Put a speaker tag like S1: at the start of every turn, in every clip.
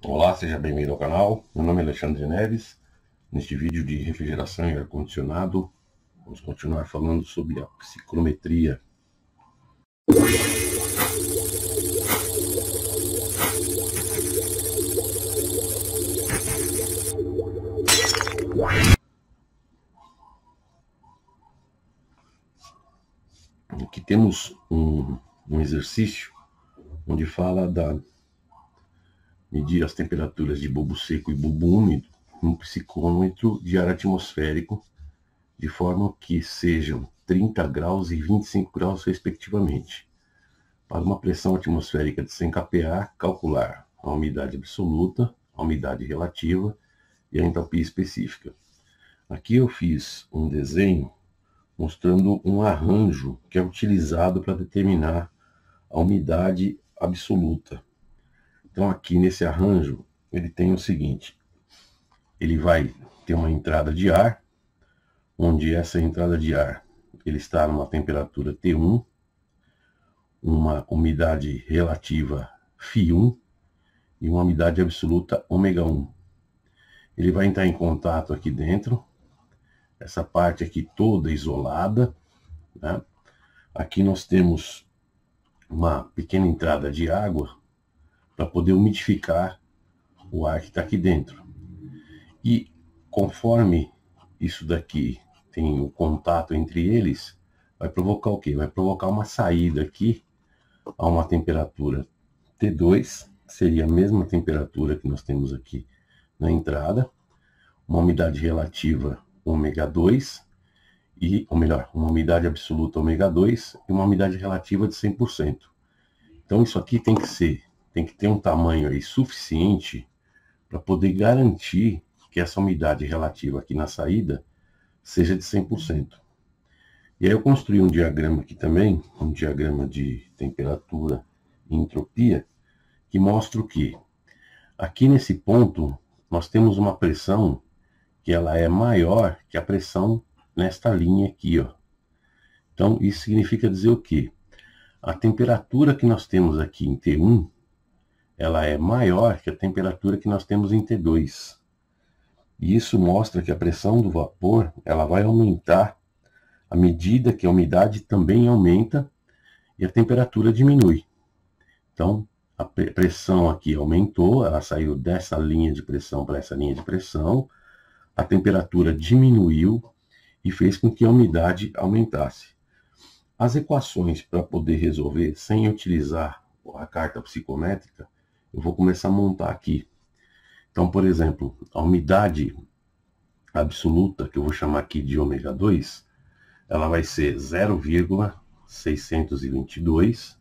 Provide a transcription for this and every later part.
S1: Olá, seja bem-vindo ao canal. Meu nome é Alexandre Neves. Neste vídeo de refrigeração e ar-condicionado, vamos continuar falando sobre a psicometria. Aqui temos um, um exercício onde fala da medir as temperaturas de bulbo seco e bulbo úmido num psicômetro de ar atmosférico, de forma que sejam 30 graus e 25 graus, respectivamente. Para uma pressão atmosférica de 100 kPa, calcular a umidade absoluta, a umidade relativa e a entalpia específica. Aqui eu fiz um desenho mostrando um arranjo que é utilizado para determinar a umidade absoluta. Então aqui nesse arranjo ele tem o seguinte, ele vai ter uma entrada de ar, onde essa entrada de ar ele está numa temperatura T1, uma umidade relativa Φ1 e uma umidade absoluta ω 1. Ele vai entrar em contato aqui dentro, essa parte aqui toda isolada. Né? Aqui nós temos uma pequena entrada de água, para poder umidificar o ar que está aqui dentro. E conforme isso daqui tem o um contato entre eles, vai provocar o quê? Vai provocar uma saída aqui a uma temperatura T2, seria a mesma temperatura que nós temos aqui na entrada, uma umidade relativa ômega 2, e, ou melhor, uma umidade absoluta ômega 2 e uma umidade relativa de 100%. Então isso aqui tem que ser tem que ter um tamanho aí suficiente para poder garantir que essa umidade relativa aqui na saída seja de 100%. E aí eu construí um diagrama aqui também, um diagrama de temperatura e entropia, que mostra o que aqui nesse ponto nós temos uma pressão que ela é maior que a pressão nesta linha aqui, ó. Então isso significa dizer o que? A temperatura que nós temos aqui em T1 ela é maior que a temperatura que nós temos em T2. E isso mostra que a pressão do vapor ela vai aumentar à medida que a umidade também aumenta e a temperatura diminui. Então, a pressão aqui aumentou, ela saiu dessa linha de pressão para essa linha de pressão, a temperatura diminuiu e fez com que a umidade aumentasse. As equações para poder resolver sem utilizar a carta psicométrica eu vou começar a montar aqui. Então, por exemplo, a umidade absoluta, que eu vou chamar aqui de ômega 2, ela vai ser 0,622,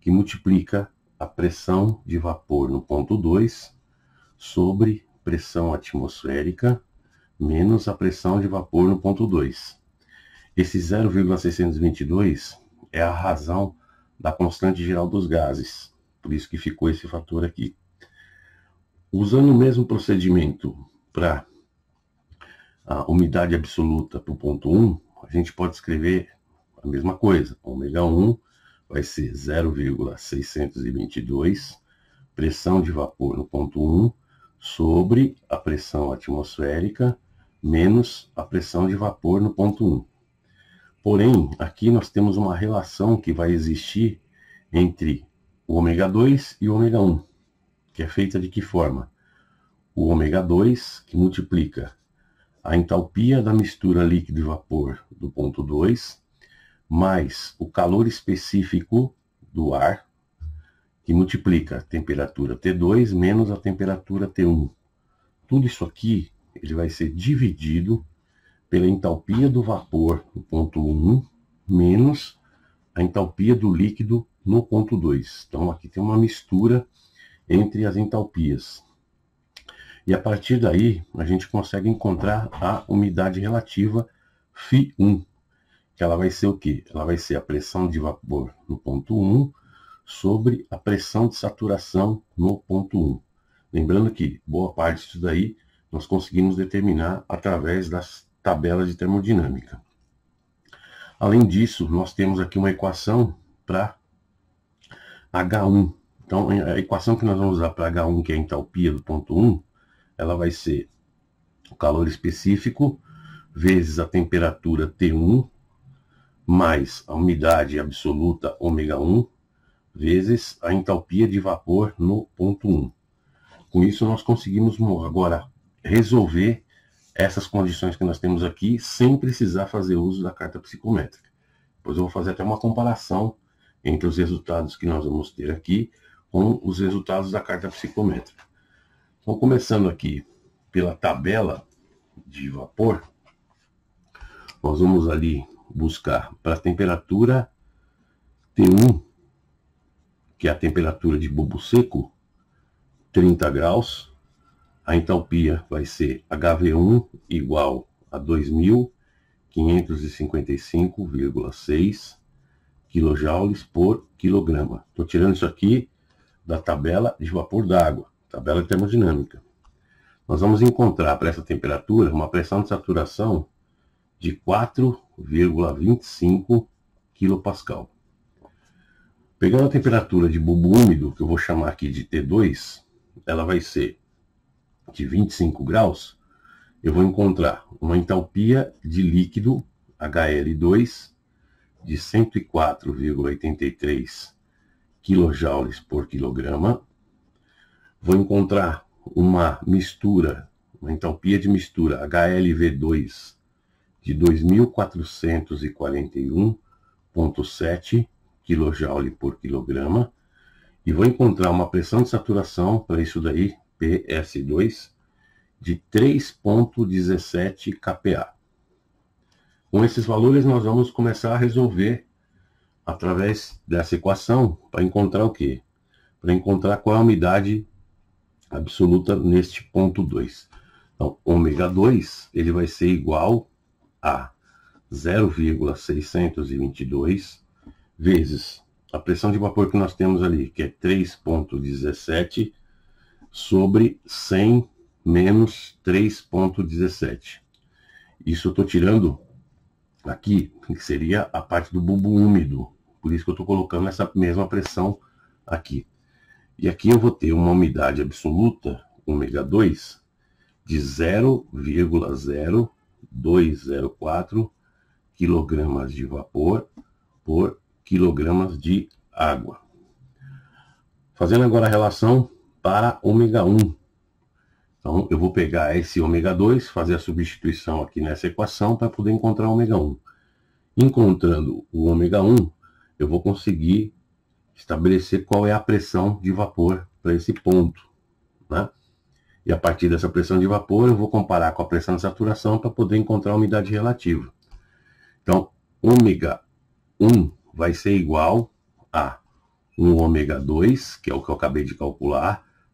S1: que multiplica a pressão de vapor no ponto 2 sobre pressão atmosférica menos a pressão de vapor no ponto 2. Esse 0,622 é a razão da constante geral dos gases por isso que ficou esse fator aqui. Usando o mesmo procedimento para a umidade absoluta para o ponto 1, a gente pode escrever a mesma coisa. Ômega 1 vai ser 0,622 pressão de vapor no ponto 1 sobre a pressão atmosférica menos a pressão de vapor no ponto 1. Porém, aqui nós temos uma relação que vai existir entre o ômega 2 e o ômega 1, que é feita de que forma? O ômega 2, que multiplica a entalpia da mistura líquido e vapor do ponto 2, mais o calor específico do ar, que multiplica a temperatura T2 menos a temperatura T1. Tudo isso aqui ele vai ser dividido pela entalpia do vapor do ponto 1 menos a entalpia do líquido no ponto 2. Então aqui tem uma mistura entre as entalpias. E a partir daí a gente consegue encontrar a umidade relativa Φ1, que ela vai ser o quê? Ela vai ser a pressão de vapor no ponto 1 sobre a pressão de saturação no ponto 1. Lembrando que boa parte disso daí nós conseguimos determinar através das tabelas de termodinâmica. Além disso, nós temos aqui uma equação para H1. Então, é, a equação que nós vamos usar para H1, que é a entalpia do ponto 1, ela vai ser o calor específico vezes a temperatura T1 mais a umidade absoluta ω 1 vezes a entalpia de vapor no ponto 1. Com isso, nós conseguimos agora resolver essas condições que nós temos aqui sem precisar fazer uso da carta psicométrica. Depois eu vou fazer até uma comparação entre os resultados que nós vamos ter aqui com os resultados da carta psicométrica. Então, começando aqui pela tabela de vapor, nós vamos ali buscar para a temperatura T1, que é a temperatura de bobo seco, 30 graus. A entalpia vai ser HV1 igual a 2555,6 quilojoules por quilograma. Estou tirando isso aqui da tabela de vapor d'água, tabela termodinâmica. Nós vamos encontrar para essa temperatura uma pressão de saturação de 4,25 kPa. Pegando a temperatura de bulbo úmido, que eu vou chamar aqui de T2, ela vai ser de 25 graus, eu vou encontrar uma entalpia de líquido HL2 de 104,83 kJ por quilograma, vou encontrar uma mistura, uma entalpia de mistura HLV2 de 2.441,7 kJ por quilograma, e vou encontrar uma pressão de saturação para isso daí, PS2, de 3.17 kPa. Com esses valores, nós vamos começar a resolver através dessa equação para encontrar o quê? Para encontrar qual é a umidade absoluta neste ponto 2. Então, ômega 2 ele vai ser igual a 0,622 vezes a pressão de vapor que nós temos ali, que é 3,17 sobre 100 menos 3,17. Isso eu estou tirando aqui, que seria a parte do bulbo úmido. Por isso que eu estou colocando essa mesma pressão aqui. E aqui eu vou ter uma umidade absoluta, ômega 2, de 0,0204 quilogramas de vapor por quilogramas de água. Fazendo agora a relação para ômega 1, então, eu vou pegar esse ômega 2, fazer a substituição aqui nessa equação para poder encontrar o ômega 1. Encontrando o ômega 1, eu vou conseguir estabelecer qual é a pressão de vapor para esse ponto. Né? E a partir dessa pressão de vapor, eu vou comparar com a pressão de saturação para poder encontrar a umidade relativa. Então, ômega 1 vai ser igual a um ômega 2, que é o que eu acabei de calcular,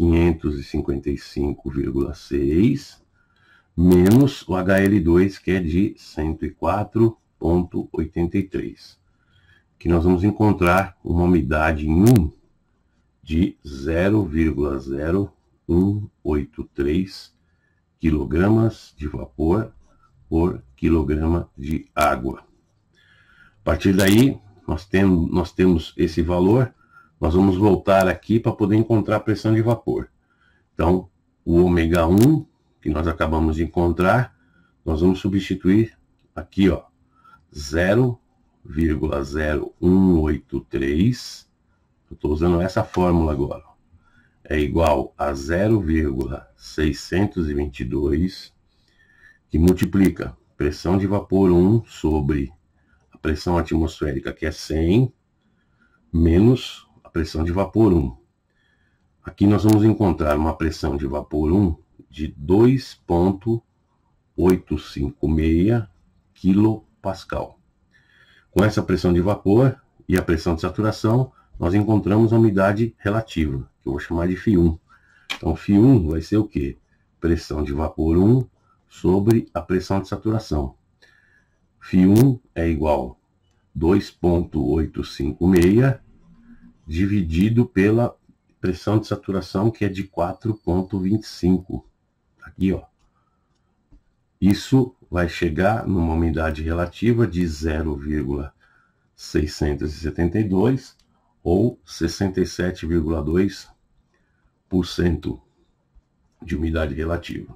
S1: 555,6 menos o HL2, que é de 104,83, que nós vamos encontrar uma umidade em 1 de 0,0183 quilogramas de vapor por quilograma de água. A partir daí, nós, tem, nós temos esse valor nós vamos voltar aqui para poder encontrar a pressão de vapor. Então, o ômega 1 que nós acabamos de encontrar, nós vamos substituir aqui, ó, 0,0183. Eu estou usando essa fórmula agora. É igual a 0,622, que multiplica pressão de vapor 1 sobre a pressão atmosférica, que é 100, menos pressão de vapor 1. Aqui nós vamos encontrar uma pressão de vapor 1 de 2,856 kPa. Com essa pressão de vapor e a pressão de saturação, nós encontramos a umidade relativa, que eu vou chamar de Φ1. Então, Φ1 vai ser o quê? Pressão de vapor 1 sobre a pressão de saturação. Φ1 é igual a 2,856 dividido pela pressão de saturação, que é de 4,25. Aqui, ó. Isso vai chegar numa umidade relativa de 0,672 ou 67,2% de umidade relativa.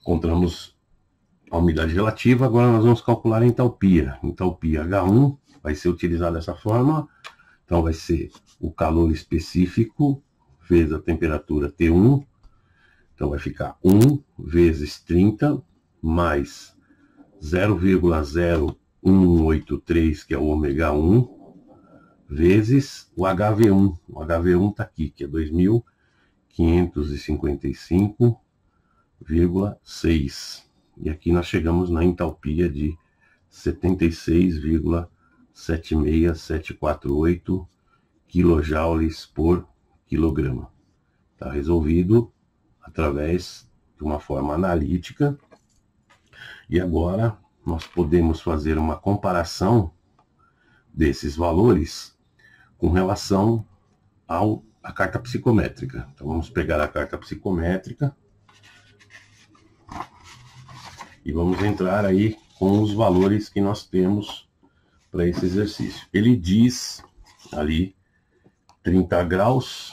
S1: Encontramos a umidade relativa, agora nós vamos calcular a entalpia. Entalpia H1 vai ser utilizada dessa forma, então vai ser o calor específico vezes a temperatura T1. Então vai ficar 1 vezes 30 mais 0,0183, que é o ômega 1, vezes o HV1. O HV1 está aqui, que é 2555,6. E aqui nós chegamos na entalpia de 76,6. 76748 quilojoules por quilograma. Está resolvido através de uma forma analítica. E agora nós podemos fazer uma comparação desses valores com relação ao, à carta psicométrica. Então vamos pegar a carta psicométrica e vamos entrar aí com os valores que nós temos para esse exercício. Ele diz ali 30 graus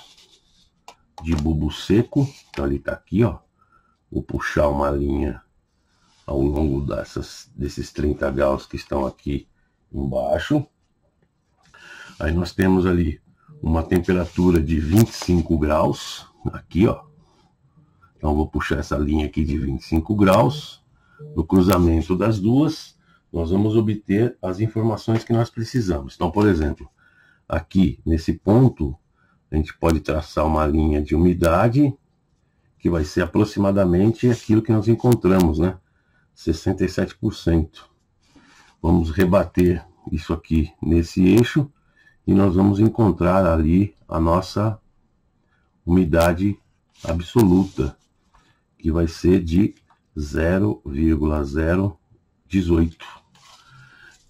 S1: de bulbo seco, então ele está aqui, ó. Vou puxar uma linha ao longo dessas, desses 30 graus que estão aqui embaixo. Aí nós temos ali uma temperatura de 25 graus, aqui ó. Então vou puxar essa linha aqui de 25 graus, no cruzamento das duas, nós vamos obter as informações que nós precisamos. Então, por exemplo, aqui nesse ponto, a gente pode traçar uma linha de umidade, que vai ser aproximadamente aquilo que nós encontramos, né? 67%. Vamos rebater isso aqui nesse eixo e nós vamos encontrar ali a nossa umidade absoluta, que vai ser de 0,0 18.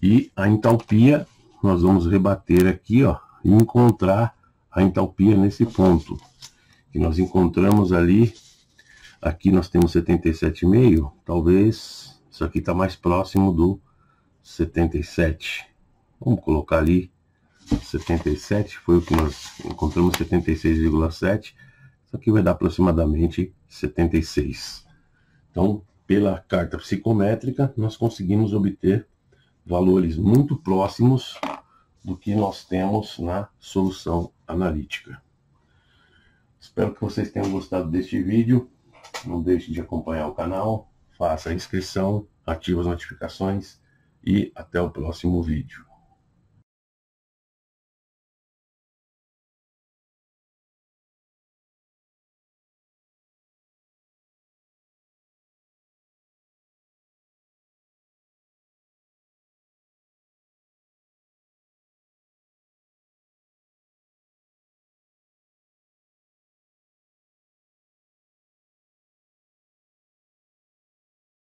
S1: E a entalpia, nós vamos rebater aqui, ó, e encontrar a entalpia nesse ponto, que nós encontramos ali, aqui nós temos 77,5, talvez, isso aqui está mais próximo do 77. Vamos colocar ali 77, foi o que nós encontramos, 76,7. Isso aqui vai dar aproximadamente 76. Então, pela carta psicométrica, nós conseguimos obter valores muito próximos do que nós temos na solução analítica. Espero que vocês tenham gostado deste vídeo. Não deixe de acompanhar o canal, faça a inscrição, ative as notificações e até o próximo vídeo.